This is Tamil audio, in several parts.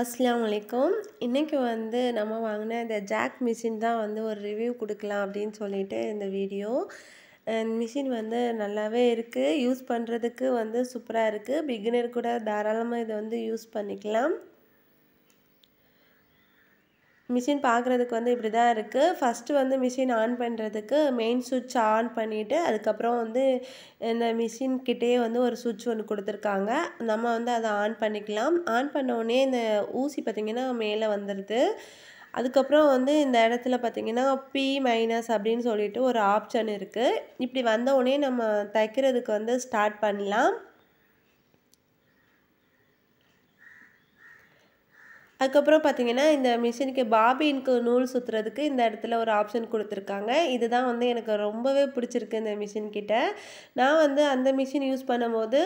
அஸ்லாம் வலைக்கம் இன்றைக்கி வந்து நம்ம வாங்கின இந்த ஜாக் மிஷின் தான் வந்து ஒரு ரிவ்யூ கொடுக்கலாம் அப்படின்னு சொல்லிட்டு இந்த வீடியோ மிஷின் வந்து நல்லாவே இருக்குது யூஸ் பண்ணுறதுக்கு வந்து சூப்பராக இருக்குது பிகினர் கூட தாராளமாக இதை வந்து யூஸ் பண்ணிக்கலாம் மிஷின் பார்க்குறதுக்கு வந்து இப்படி தான் இருக்குது ஃபஸ்ட்டு வந்து மிஷின் ஆன் பண்ணுறதுக்கு மெயின் சுவிட்ச் ஆன் பண்ணிவிட்டு அதுக்கப்புறம் வந்து இந்த மிஷின்கிட்டே வந்து ஒரு சுவிட்ச் ஒன்று கொடுத்துருக்காங்க நம்ம வந்து அதை ஆன் பண்ணிக்கலாம் ஆன் பண்ணோடனே இந்த ஊசி பார்த்திங்கன்னா மேலே வந்துடுது அதுக்கப்புறம் வந்து இந்த இடத்துல பார்த்திங்கன்னா பி மைனஸ் அப்படின்னு சொல்லிட்டு ஒரு ஆப்ஷன் இருக்குது இப்படி வந்தோடனே நம்ம தைக்கிறதுக்கு வந்து ஸ்டார்ட் பண்ணலாம் அதுக்கப்புறம் பார்த்தீங்கன்னா இந்த மிஷினுக்கு பாபின்க்கு நூல் சுற்றுறதுக்கு இந்த இடத்துல ஒரு ஆப்ஷன் கொடுத்துருக்காங்க இதுதான் வந்து எனக்கு ரொம்பவே பிடிச்சிருக்கு இந்த மிஷின் கிட்ட நான் வந்து அந்த மிஷின் யூஸ் பண்ணும்போது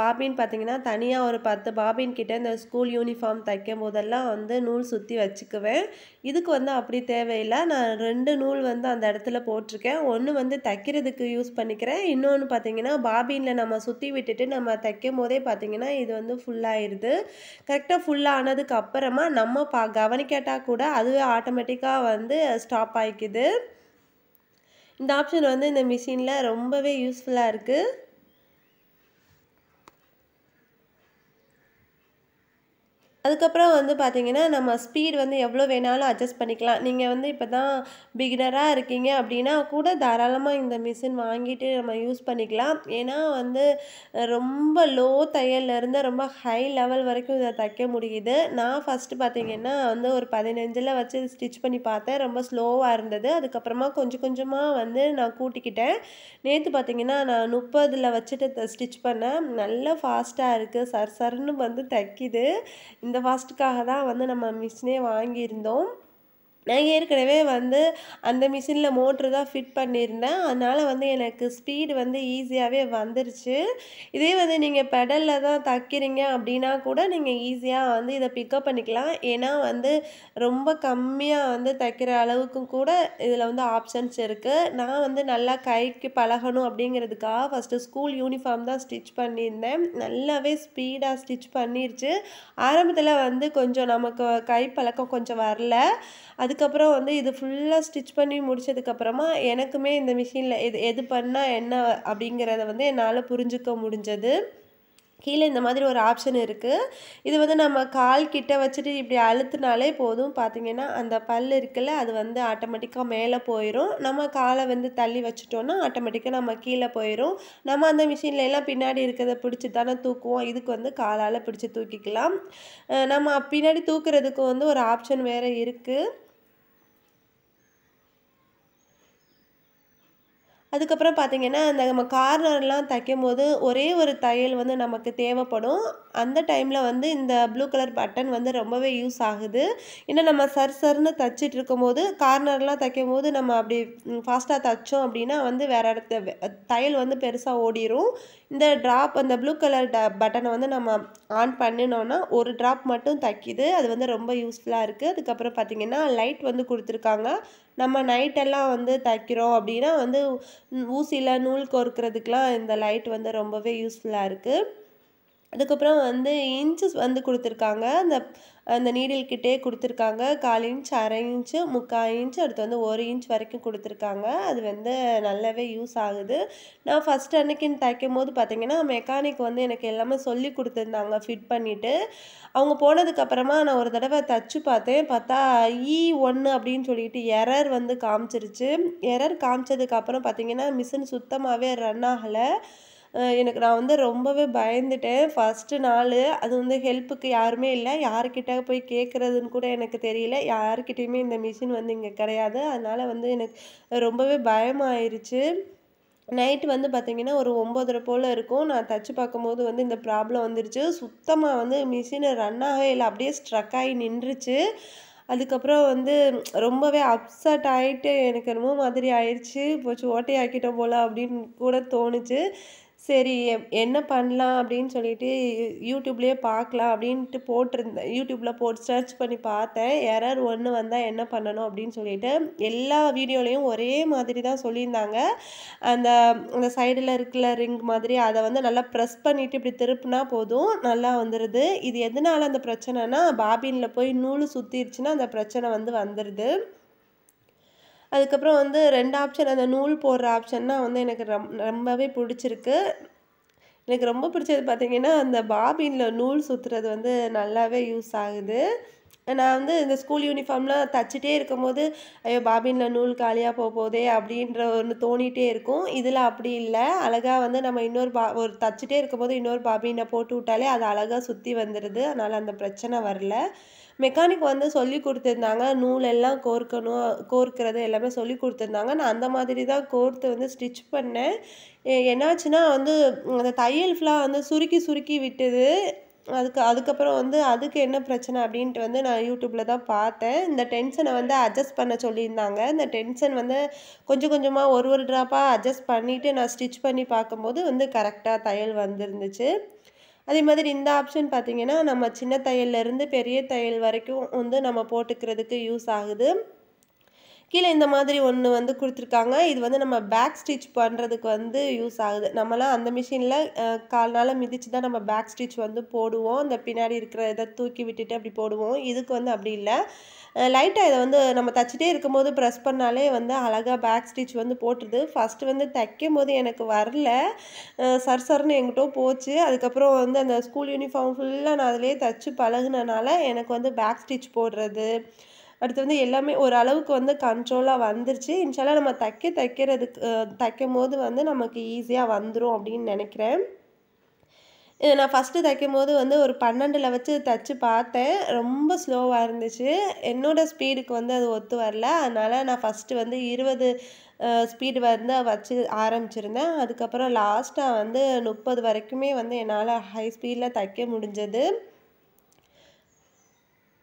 பாபின் பார்த்தீங்கன்னா தனியாக ஒரு பத்து பாபின் கிட்ட இந்த ஸ்கூல் யூனிஃபார்ம் தைக்கும் போதெல்லாம் வந்து நூல் சுற்றி வச்சுக்குவேன் இதுக்கு வந்து அப்படி தேவையில்லை நான் ரெண்டு நூல் வந்து அந்த இடத்துல போட்டிருக்கேன் ஒன்று வந்து தைக்கிறதுக்கு யூஸ் பண்ணிக்கிறேன் இன்னொன்று பார்த்தீங்கன்னா பாபினில் நம்ம சுற்றி விட்டுட்டு நம்ம தைக்கும் போதே பார்த்தீங்கன்னா இது வந்து ஃபுல்லாகிடுது கரெக்டாக ஃபுல்லாக ஆனதுக்கு அப்புறம் அப்புறமா நம்ம பா கவனிக்கட்டால் கூட அதுவே ஆட்டோமேட்டிக்காக வந்து ஸ்டாப் ஆகிக்குது இந்த ஆப்ஷன் வந்து இந்த மிஷினில் ரொம்பவே யூஸ்ஃபுல்லாக இருக்குது அதுக்கப்புறம் வந்து பார்த்திங்கன்னா நம்ம ஸ்பீடு வந்து எவ்வளோ வேணாலும் அட்ஜஸ்ட் பண்ணிக்கலாம் நீங்கள் வந்து இப்போ தான் பிகினராக இருக்கீங்க அப்படின்னா கூட தாராளமாக இந்த மிஷின் வாங்கிட்டு நம்ம யூஸ் பண்ணிக்கலாம் ஏன்னா வந்து ரொம்ப லோ தையல்லேருந்து ரொம்ப ஹை லெவல் வரைக்கும் இதை தைக்க முடியுது நான் ஃபஸ்ட்டு பார்த்திங்கன்னா வந்து ஒரு பதினஞ்சில் வச்சு ஸ்டிச் பண்ணி பார்த்தேன் ரொம்ப ஸ்லோவாக இருந்தது அதுக்கப்புறமா கொஞ்சம் கொஞ்சமாக வந்து நான் கூட்டிக்கிட்டேன் நேற்று பார்த்திங்கன்னா நான் முப்பதில் வச்சுட்டு ஸ்டிச் பண்ணேன் நல்லா ஃபாஸ்ட்டாக இருக்குது சர் சர்னு வந்து தைக்கிது இந்த இந்த வாஸ்ட்டுக்காக தான் வந்து நம்ம மிஷினே வாங்கியிருந்தோம் நான் ஏற்கனவே வந்து அந்த மிஷினில் மோட்ரு தான் ஃபிட் பண்ணியிருந்தேன் அதனால் வந்து எனக்கு ஸ்பீடு வந்து ஈஸியாகவே வந்துருச்சு இதே வந்து நீங்கள் பெடலில் தான் தைக்கிறீங்க அப்படின்னா கூட நீங்கள் ஈஸியாக வந்து இதை பிக்கப் பண்ணிக்கலாம் ஏன்னா வந்து ரொம்ப கம்மியாக வந்து தைக்கிற அளவுக்கும் கூட இதில் வந்து ஆப்ஷன்ஸ் இருக்குது நான் வந்து நல்லா கைக்கு பழகணும் அப்படிங்கிறதுக்காக ஃபஸ்ட்டு ஸ்கூல் யூனிஃபார்ம் தான் ஸ்டிச் பண்ணியிருந்தேன் நல்லாவே ஸ்பீடாக ஸ்டிச் பண்ணிருச்சு ஆரம்பத்தில் வந்து கொஞ்சம் நமக்கு கை பழக்கம் கொஞ்சம் வரல அது அதுக்கப்புறம் வந்து இது ஃபுல்லாக ஸ்டிச் பண்ணி முடித்ததுக்கப்புறமா எனக்குமே இந்த மிஷினில் எது எது பண்ணால் என்ன அப்படிங்கிறத வந்து என்னால் புரிஞ்சுக்க முடிஞ்சது கீழே இந்த மாதிரி ஒரு ஆப்ஷன் இருக்குது இது வந்து நம்ம கால் கிட்ட வச்சுட்டு இப்படி அழுத்தினாலே போதும் பார்த்திங்கன்னா அந்த பல் இருக்குல்ல அது வந்து ஆட்டோமேட்டிக்காக மேலே போயிடும் நம்ம காலை வந்து தள்ளி வச்சுட்டோன்னா ஆட்டோமேட்டிக்காக நம்ம கீழே போயிடும் நம்ம அந்த மிஷினில் எல்லாம் பின்னாடி இருக்கிறத பிடிச்சி தானே தூக்குவோம் இதுக்கு வந்து காலால் பிடிச்சி தூக்கிக்கலாம் நம்ம பின்னாடி தூக்குறதுக்கு வந்து ஒரு ஆப்ஷன் வேறு இருக்குது அதுக்கப்புறம் பார்த்திங்கன்னா நம்ம கார்னர்லாம் தைக்கும் போது ஒரே ஒரு தையல் வந்து நமக்கு தேவைப்படும் அந்த டைமில் வந்து இந்த ப்ளூ கலர் பட்டன் வந்து ரொம்பவே யூஸ் ஆகுது ஏன்னா நம்ம சர் சர்னு தைச்சிட்டு இருக்கும்போது கார்னர்லாம் தைக்கும் போது நம்ம அப்படி ஃபாஸ்ட்டாக தைச்சோம் அப்படின்னா வந்து வேறு இடத்த தையல் வந்து பெருசாக ஓடிடும் இந்த ட்ராப் அந்த ப்ளூ கலர் ட பட்டனை வந்து நம்ம ஆன் பண்ணினோன்னா ஒரு ட்ராப் மட்டும் தைக்கிது அது வந்து ரொம்ப யூஸ்ஃபுல்லாக இருக்குது அதுக்கப்புறம் பார்த்திங்கன்னா லைட் வந்து கொடுத்துருக்காங்க நம்ம நைட்டெல்லாம் வந்து தைக்கிறோம் அப்படின்னா வந்து ஊசியில் நூல் கோர்க்கிறதுக்கெலாம் இந்த லைட் வந்து ரொம்பவே யூஸ்ஃபுல்லாக இருக்குது அதுக்கப்புறம் வந்து இன்ச்சஸ் வந்து கொடுத்துருக்காங்க அந்த அந்த நீடில்கிட்டே கொடுத்துருக்காங்க கால் இன்ச் அரை இன்ச்சு முக்கால் இன்ச்சு அடுத்து வந்து ஒரு இன்ச் வரைக்கும் கொடுத்துருக்காங்க அது வந்து நல்லாவே யூஸ் ஆகுது நான் ஃபஸ்ட் அன்னைக்குன்னு தைக்கும் போது பார்த்திங்கன்னா மெக்கானிக் வந்து எனக்கு எல்லாமே சொல்லி கொடுத்துருந்தாங்க ஃபிட் பண்ணிவிட்டு அவங்க போனதுக்கப்புறமா நான் ஒரு தடவை தச்சு பார்த்தேன் பார்த்தா இ e ஒன்று அப்படின்னு சொல்லிட்டு எரர் வந்து காமிச்சிருச்சு எரர் காமிச்சதுக்கப்புறம் பார்த்திங்கன்னா மிஷின் சுத்தமாகவே ரன் ஆகலை எனக்கு நான் வந்து ரொம்பவே பயந்துட்டேன் ஃபஸ்ட்டு நாள் அது வந்து ஹெல்ப்புக்கு யாருமே இல்லை யார்கிட்ட போய் கேட்குறதுன்னு கூட எனக்கு தெரியல யார்கிட்டையுமே இந்த மிஷின் வந்து இங்கே கிடையாது அதனால் வந்து எனக்கு ரொம்பவே பயமாயிருச்சு நைட்டு வந்து பார்த்திங்கன்னா ஒரு ஒம்போதரை போல் இருக்கும் நான் தச்சு பார்க்கும்போது வந்து இந்த ப்ராப்ளம் வந்துருச்சு சுத்தமாக வந்து மிஷினு ரன் ஆகவே இல்லை அப்படியே ஸ்ட்ரக் ஆகி நின்றுச்சு அதுக்கப்புறம் வந்து ரொம்பவே அப்செட் ஆகிட்டு எனக்கு என்னமோ மாதிரி ஆயிடுச்சு போச்சு ஓட்டையாக்கிட்டோம் போல் அப்படின்னு கூட தோணுச்சு சரி என்ன பண்ணலாம் அப்படின்னு சொல்லிட்டு யூடியூப்லேயே பார்க்கலாம் அப்படின்ட்டு போட்டிருந்தேன் யூடியூப்பில் போட்டு சர்ச் பண்ணி பார்த்தேன் எரர் ஒன்று வந்தால் என்ன பண்ணணும் அப்படின்னு சொல்லிட்டு எல்லா வீடியோலையும் ஒரே மாதிரி தான் சொல்லியிருந்தாங்க அந்த அந்த சைடில் இருக்கிற ரிங் மாதிரி அதை வந்து நல்லா ப்ரெஸ் பண்ணிவிட்டு இப்படி திருப்புனா போதும் நல்லா வந்துடுது இது எதனால் அந்த பிரச்சனைனா பாபினில் போய் நூல் சுற்றிருச்சுன்னா அந்த பிரச்சனை வந்து வந்துடுது அதுக்கப்புறம் வந்து ரெண்டு ஆப்ஷன் அந்த நூல் போடுற ஆப்ஷன்னா வந்து எனக்கு ரொம் ரொம்பவே பிடிச்சிருக்கு எனக்கு ரொம்ப பிடிச்சது பார்த்திங்கன்னா அந்த பாபினில் நூல் சுற்றுறது வந்து நல்லாவே யூஸ் ஆகுது நான் வந்து இந்த ஸ்கூல் யூனிஃபார்ம்லாம் தச்சுட்டே இருக்கும்போது ஐயோ பாபினில் நூல் காலியாக போக போதே அப்படின்ற ஒன்று தோணிகிட்டே இருக்கும் இதில் அப்படி இல்லை அழகாக வந்து நம்ம இன்னொரு பா ஒரு தச்சுட்டே இருக்கும்போது இன்னொரு பாபினை போட்டு விட்டாலே அது அழகாக சுற்றி வந்துடுது அதனால் அந்த பிரச்சனை வரல மெக்கானிக் வந்து சொல்லி கொடுத்துருந்தாங்க நூலெல்லாம் கோர்க்கணும் கோர்க்கிறது எல்லாமே சொல்லி கொடுத்துருந்தாங்க நான் அந்த மாதிரி தான் கோர்த்து வந்து ஸ்டிச் பண்ணேன் என்னாச்சுன்னா வந்து அந்த தையல் ஃபுல்லாக வந்து சுருக்கி சுருக்கி விட்டுது அதுக்கு அதுக்கப்புறம் வந்து அதுக்கு என்ன பிரச்சனை அப்படின்ட்டு வந்து நான் யூடியூப்பில் தான் பார்த்தேன் இந்த டென்ஷனை வந்து அட்ஜஸ்ட் பண்ண சொல்லியிருந்தாங்க இந்த டென்ஷன் வந்து கொஞ்சம் கொஞ்சமாக ஒரு ஒரு ட்ராப்பாக அட்ஜஸ்ட் பண்ணிவிட்டு நான் ஸ்டிச் பண்ணி பார்க்கும்போது வந்து கரெக்டாக தையல் வந்துருந்துச்சு அதே மாதிரி இந்த ஆப்ஷன் பார்த்திங்கன்னா நம்ம சின்ன தையல்லேருந்து பெரிய தையல் வரைக்கும் வந்து நம்ம போட்டுக்கிறதுக்கு யூஸ் ஆகுது கீழே இந்த மாதிரி ஒன்று வந்து கொடுத்துருக்காங்க இது வந்து நம்ம பேக் ஸ்டிச் பண்ணுறதுக்கு வந்து யூஸ் ஆகுது நம்மலாம் அந்த மிஷினில் கால்னால் மிதித்து தான் நம்ம பேக் ஸ்டிச் வந்து போடுவோம் இந்த பின்னாடி இருக்கிற இதை தூக்கி விட்டுட்டு அப்படி போடுவோம் இதுக்கு வந்து அப்படி இல்லை லைட்டாக இதை வந்து நம்ம தச்சுட்டே இருக்கும்போது ப்ரெஸ் பண்ணாலே வந்து அழகாக பேக் ஸ்டிச் வந்து போட்டுருது ஃபஸ்ட்டு வந்து தைக்கும் போது எனக்கு வரல சர் சர்னு எங்கிட்டோ போச்சு அதுக்கப்புறம் வந்து அந்த ஸ்கூல் யூனிஃபார்ம் ஃபுல்லாக நான் அதிலே தச்சு பழகுனனால எனக்கு வந்து பேக் ஸ்டிச் போடுறது அடுத்து வந்து எல்லாமே ஒரு அளவுக்கு வந்து கண்ட்ரோலாக வந்துருச்சு இன்ஷால்லாம் நம்ம தைக்க தைக்கிறதுக்கு தைக்கும் போது வந்து நமக்கு ஈஸியாக வந்துடும் அப்படின்னு நினைக்கிறேன் நான் ஃபஸ்ட்டு தைக்கும் போது வந்து ஒரு பன்னெண்டில் வச்சு தைச்சி பார்த்தேன் ரொம்ப ஸ்லோவாக இருந்துச்சு என்னோடய ஸ்பீடுக்கு வந்து அது ஒத்து வரல அதனால் நான் ஃபஸ்ட்டு வந்து இருபது ஸ்பீடு வந்து வச்சு ஆரம்பிச்சிருந்தேன் அதுக்கப்புறம் லாஸ்ட்டாக வந்து முப்பது வரைக்குமே வந்து என்னால் ஹை ஸ்பீடில் தைக்க முடிஞ்சது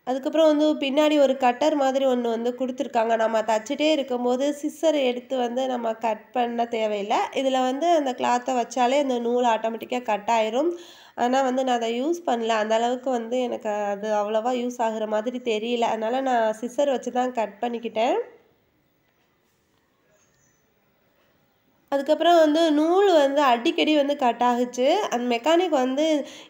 அதுக்கப்புறம் வந்து பின்னாடி ஒரு கட்டர் மாதிரி ஒன்று வந்து கொடுத்துருக்காங்க நம்ம தச்சுட்டே இருக்கும்போது சிஸ்ஸர் எடுத்து வந்து நம்ம கட் பண்ண தேவையில்லை இதில் வந்து அந்த கிளாத்தை வச்சாலே அந்த நூல் ஆட்டோமேட்டிக்காக கட் ஆயிரும் ஆனால் வந்து நான் அதை யூஸ் பண்ணல அந்த அளவுக்கு வந்து எனக்கு அது அவ்வளோவா யூஸ் ஆகிற மாதிரி தெரியல அதனால் நான் சிஸ்ஸர் வச்சு தான் கட் பண்ணிக்கிட்டேன் அதுக்கப்புறம் வந்து நூல் வந்து அடிக்கடி வந்து கட் ஆகுச்சு அந்த மெக்கானிக் வந்து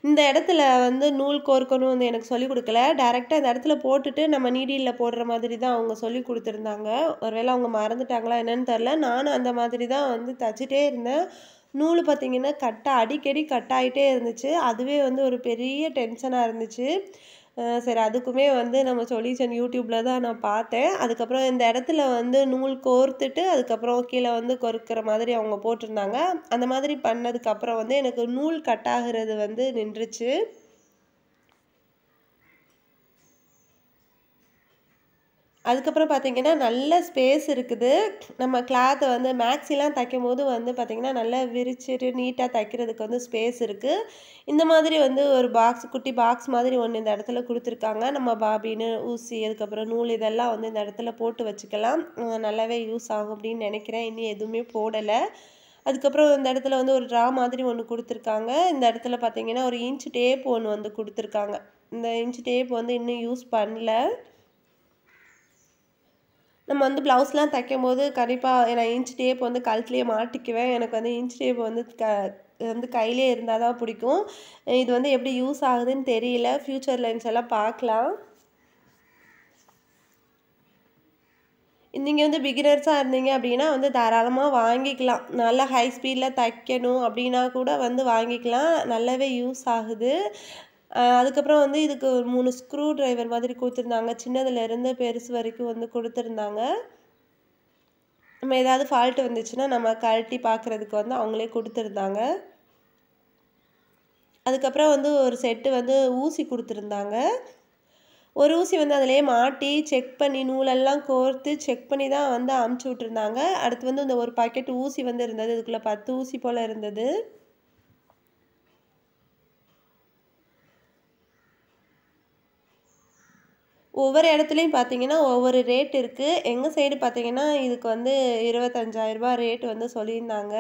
இந்த இடத்துல வந்து நூல் கோர்க்கணும் வந்து எனக்கு சொல்லிக் கொடுக்கல டேரெக்டாக இந்த இடத்துல போட்டுட்டு நம்ம நீடியில் போடுற மாதிரி தான் அவங்க சொல்லி கொடுத்துருந்தாங்க ஒருவேளை அவங்க மறந்துட்டாங்களா என்னென்னு தெரில நானும் அந்த மாதிரி தான் வந்து தச்சுட்டே இருந்தேன் நூல் பார்த்திங்கன்னா கட்டாக அடிக்கடி கட் ஆகிட்டே இருந்துச்சு அதுவே வந்து ஒரு பெரிய டென்ஷனாக இருந்துச்சு சரி அதுக்குமே வந்து நம்ம சொல்யூஷன் யூடியூப்பில் தான் நான் பார்த்தேன் அதுக்கப்புறம் இந்த இடத்துல வந்து நூல் கோர்த்துட்டு அதுக்கப்புறம் கீழே வந்து கொறுக்கிற மாதிரி அவங்க போட்டிருந்தாங்க அந்த மாதிரி பண்ணதுக்கப்புறம் வந்து எனக்கு நூல் கட் ஆகிறது வந்து நின்றுச்சு அதுக்கப்புறம் பார்த்திங்கன்னா நல்ல ஸ்பேஸ் இருக்குது நம்ம கிளாத்தை வந்து மேக்ஸிலாம் தைக்கும் போது வந்து பார்த்திங்கன்னா நல்லா விரிச்சிட்டு நீட்டாக தைக்கிறதுக்கு வந்து ஸ்பேஸ் இருக்குது இந்த மாதிரி வந்து ஒரு பாக்ஸ் குட்டி பாக்ஸ் மாதிரி ஒன்று இந்த இடத்துல கொடுத்துருக்காங்க நம்ம பாபின்னு ஊசி அதுக்கப்புறம் நூல் இதெல்லாம் வந்து இந்த இடத்துல போட்டு வச்சுக்கலாம் நல்லாவே யூஸ் ஆகும் அப்படின்னு நினைக்கிறேன் இன்னும் எதுவுமே போடலை அதுக்கப்புறம் இந்த இடத்துல வந்து ஒரு ட்ரா மாதிரி ஒன்று கொடுத்துருக்காங்க இந்த இடத்துல பார்த்திங்கன்னா ஒரு இன்ச் டேப் ஒன்று வந்து கொடுத்துருக்காங்க இந்த இன்ச் டேப் வந்து இன்னும் யூஸ் பண்ணல நம்ம வந்து ப்ளவுஸ்லாம் தைக்கும் போது கண்டிப்பாக நான் இன்ச் டேப் வந்து கழுத்துலேயே மாட்டிக்குவேன் எனக்கு வந்து இன்ச் டேப் வந்து க வந்து கையிலே இருந்தால் தான் பிடிக்கும் இது வந்து எப்படி யூஸ் ஆகுதுன்னு தெரியல ஃப்யூச்சர் லைன்ஸ் எல்லாம் பார்க்கலாம் நீங்கள் வந்து பிகினர்ஸாக இருந்தீங்க அப்படின்னா வந்து தாராளமாக வாங்கிக்கலாம் நல்லா ஹை ஸ்பீடில் தைக்கணும் அப்படின்னா கூட வந்து வாங்கிக்கலாம் நல்லாவே யூஸ் ஆகுது அதுக்கப்புறம் வந்து இதுக்கு ஒரு மூணு ஸ்க்ரூ ட்ரைவர் மாதிரி கொடுத்துருந்தாங்க சின்னதுலேருந்து பெருசு வரைக்கும் வந்து கொடுத்துருந்தாங்க நம்ம ஏதாவது ஃபால்ட் வந்துச்சுன்னா நம்ம கழட்டி பார்க்குறதுக்கு வந்து அவங்களே கொடுத்துருந்தாங்க அதுக்கப்புறம் வந்து ஒரு செட்டு வந்து ஊசி கொடுத்துருந்தாங்க ஒரு ஊசி வந்து அதிலேயே மாட்டி செக் பண்ணி நூலெல்லாம் கோர்த்து செக் பண்ணி தான் வந்து அமுச்சு விட்ருந்தாங்க அடுத்து வந்து இந்த ஒரு பாக்கெட் ஊசி வந்து இருந்தது இதுக்குள்ளே பத்து ஊசி போல் இருந்தது ஒவ்வொரு இடத்துலையும் பார்த்தீங்கன்னா ஒவ்வொரு ரேட் இருக்குது எங்கள் சைடு பார்த்தீங்கன்னா இதுக்கு வந்து இருபத்தஞ்சாயிரரூபா ரேட் வந்து சொல்லியிருந்தாங்க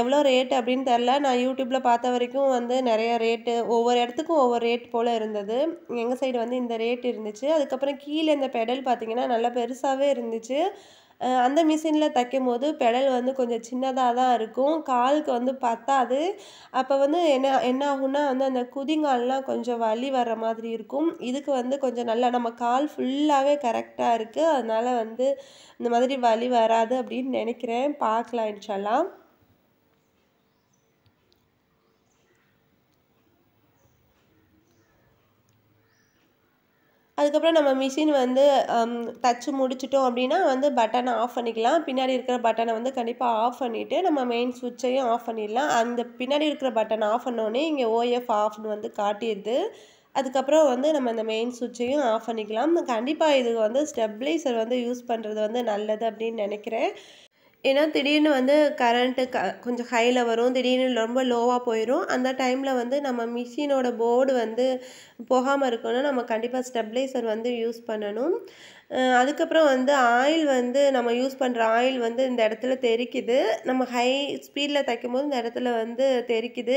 எவ்வளோ ரேட் அப்படின்னு தெரில நான் யூடியூப்பில் பார்த்த வரைக்கும் வந்து நிறைய ரேட்டு ஒவ்வொரு இடத்துக்கும் ஒவ்வொரு ரேட் போல் இருந்தது எங்கள் சைடு வந்து இந்த ரேட் இருந்துச்சு அதுக்கப்புறம் கீழே இந்த பெடல் பார்த்திங்கன்னா நல்லா பெருசாகவே இருந்துச்சு அந்த மிஷினில் தைக்கும் போது பெடல் வந்து கொஞ்சம் சின்னதாக தான் இருக்கும் காலுக்கு வந்து பத்தாது அப்போ வந்து என்ன என்ன ஆகும்னா வந்து அந்த குதிங்கால்லாம் கொஞ்சம் வலி வர்ற மாதிரி இருக்கும் இதுக்கு வந்து கொஞ்சம் நல்லா நம்ம கால் ஃபுல்லாகவே கரெக்டாக இருக்குது அதனால் வந்து இந்த மாதிரி வலி வராது அப்படின்னு நினைக்கிறேன் பார்க்கலாம் இன்ஷால்லாம் அதுக்கப்புறம் நம்ம மிஷின் வந்து தச்சு முடிச்சிட்டோம் அப்படின்னா வந்து பட்டனை ஆஃப் பண்ணிக்கலாம் பின்னாடி இருக்கிற பட்டனை வந்து கண்டிப்பாக ஆஃப் பண்ணிவிட்டு நம்ம மெயின் சுவிட்சையும் ஆஃப் பண்ணிடலாம் அந்த பின்னாடி இருக்கிற பட்டனை ஆஃப் பண்ணோடனே இங்கே ஓஎஃப் ஆஃப்னு வந்து காட்டிடுது அதுக்கப்புறம் வந்து நம்ம இந்த மெயின் சுவிட்சையும் ஆஃப் பண்ணிக்கலாம் கண்டிப்பாக இது வந்து ஸ்டெப்லைசர் வந்து யூஸ் பண்ணுறது வந்து நல்லது அப்படின்னு நினைக்கிறேன் ஏன்னா திடீர்னு வந்து கரண்ட்டு க கொஞ்சம் ஹையில் வரும் திடீர்னு ரொம்ப லோவாக போயிடும் அந்த டைமில் வந்து நம்ம மிஷினோட போர்டு வந்து போகாமல் இருக்கணும்னா நம்ம கண்டிப்பாக ஸ்டெப்லைசர் வந்து யூஸ் பண்ணணும் அதுக்கப்புறம் வந்து ஆயில் வந்து நம்ம யூஸ் பண்ணுற ஆயில் வந்து இந்த இடத்துல தெரிக்குது நம்ம ஹை ஸ்பீடில் தைக்கும்போது இந்த இடத்துல வந்து தெரிக்குது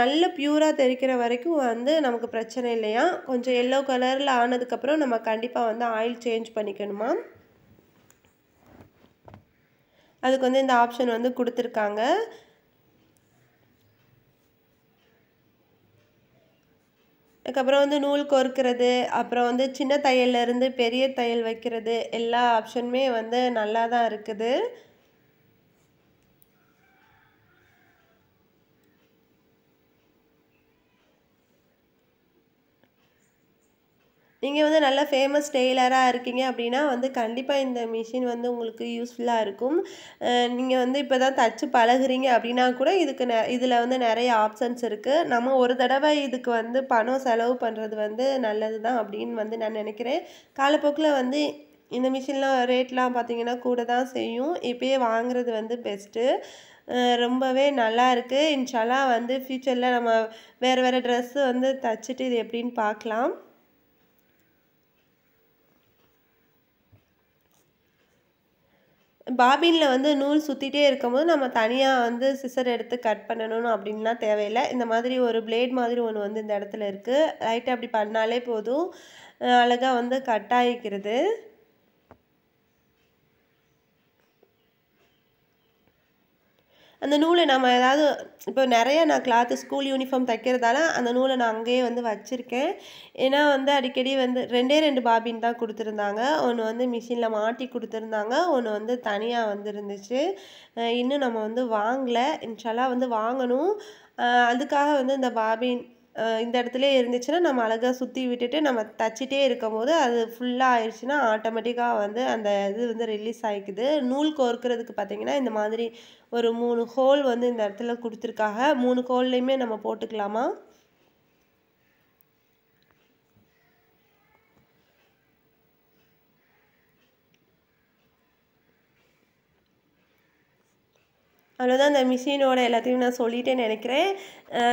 நல்ல பியூராக தெரிக்கிற வரைக்கும் வந்து நமக்கு பிரச்சனை இல்லையா கொஞ்சம் எல்லோ கலரில் ஆனதுக்கப்புறம் நம்ம கண்டிப்பாக வந்து ஆயில் சேஞ்ச் பண்ணிக்கணுமா அதுக்கு வந்து இந்த ஆப்ஷன் வந்து கொடுத்துருக்காங்க அதுக்கப்புறம் வந்து நூல் கொறுக்கிறது அப்புறம் வந்து சின்ன தையல்லேருந்து பெரிய தையல் வைக்கிறது எல்லா ஆப்ஷனுமே வந்து நல்லா தான் இருக்குது நீங்கள் வந்து நல்ல ஃபேமஸ் டெய்லராக இருக்கீங்க அப்படின்னா வந்து கண்டிப்பாக இந்த மிஷின் வந்து உங்களுக்கு யூஸ்ஃபுல்லாக இருக்கும் நீங்கள் வந்து இப்போ தான் தச்சு பழகுறீங்க அப்படின்னா கூட இதுக்கு நெ இதில் வந்து நிறைய ஆப்ஷன்ஸ் இருக்குது நம்ம ஒரு தடவை இதுக்கு வந்து பணம் செலவு பண்ணுறது வந்து நல்லது தான் அப்படின்னு வந்து நான் நினைக்கிறேன் காலப்போக்கில் வந்து இந்த மிஷின்லாம் ரேட்லாம் பார்த்தீங்கன்னா கூட தான் செய்யும் இப்போயே வாங்குறது வந்து பெஸ்ட்டு ரொம்பவே நல்லா இருக்குது இன்ஷாலாக வந்து ஃப்யூச்சரில் நம்ம வேறு வேறு ட்ரெஸ்ஸு வந்து தச்சுட்டு இது எப்படின்னு பார்க்கலாம் பாபினில் வந்து நூல் சுற்றிட்டே இருக்கும்போது நம்ம தனியாக வந்து சிசர் எடுத்து கட் பண்ணணும் அப்படின்லாம் தேவையில்லை இந்த மாதிரி ஒரு பிளேட் மாதிரி ஒன்று வந்து இந்த இடத்துல இருக்குது லைட்டாக அப்படி பண்ணாலே போதும் அழகாக வந்து கட் ஆகிக்கிறது அந்த நூலை நம்ம ஏதாவது இப்போ நிறையா நான் கிளாத்து ஸ்கூல் யூனிஃபார்ம் தைக்கிறதால அந்த நூலை நான் அங்கேயே வந்து வச்சுருக்கேன் ஏன்னா வந்து அடிக்கடி வந்து ரெண்டே ரெண்டு பாபின் தான் கொடுத்துருந்தாங்க ஒன்று வந்து மிஷினில் மாட்டி கொடுத்துருந்தாங்க ஒன்று வந்து தனியாக வந்துருந்துச்சு இன்னும் நம்ம வந்து வாங்கலை இன்ஷாலாக வந்து வாங்கணும் அதுக்காக வந்து இந்த பாபின் இந்த இடத்துல இருந்துச்சுன்னா நம்ம அழகாக சுற்றி விட்டுட்டு நம்ம தச்சிட்டே இருக்கும் போது அது ஃபுல்லாக ஆயிடுச்சுன்னா ஆட்டோமேட்டிக்காக வந்து அந்த இது வந்து ரிலீஸ் ஆகிக்குது நூல் கோர்க்கிறதுக்கு பார்த்திங்கன்னா இந்த மாதிரி ஒரு மூணு ஹோல் வந்து இந்த இடத்துல கொடுத்துருக்காங்க மூணு ஹோல்லையுமே நம்ம போட்டுக்கலாமா அவ்வளோதான் அந்த மிஷினோட எல்லாத்தையும் நான் சொல்லிகிட்டே நினைக்கிறேன்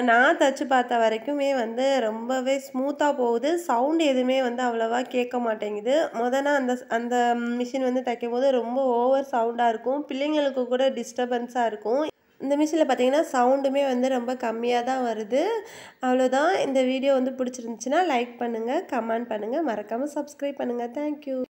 நான் தைச்சி பார்த்த வரைக்குமே வந்து ரொம்பவே ஸ்மூத்தாக போகுது சவுண்டு எதுவுமே வந்து அவ்வளோவா கேட்க மாட்டேங்குது முதல்ல அந்த அந்த மிஷின் வந்து தைக்கும் போது ரொம்ப ஓவர் சவுண்டாக இருக்கும் பிள்ளைங்களுக்கு கூட டிஸ்டர்பன்ஸாக இருக்கும் இந்த மிஷினில் பார்த்தீங்கன்னா சவுண்டுமே வந்து ரொம்ப கம்மியாக தான் வருது அவ்வளோதான் இந்த வீடியோ வந்து பிடிச்சிருந்துச்சின்னா லைக் பண்ணுங்கள் கமெண்ட் பண்ணுங்கள் மறக்காமல் சப்ஸ்கிரைப் பண்ணுங்கள் தேங்க்யூ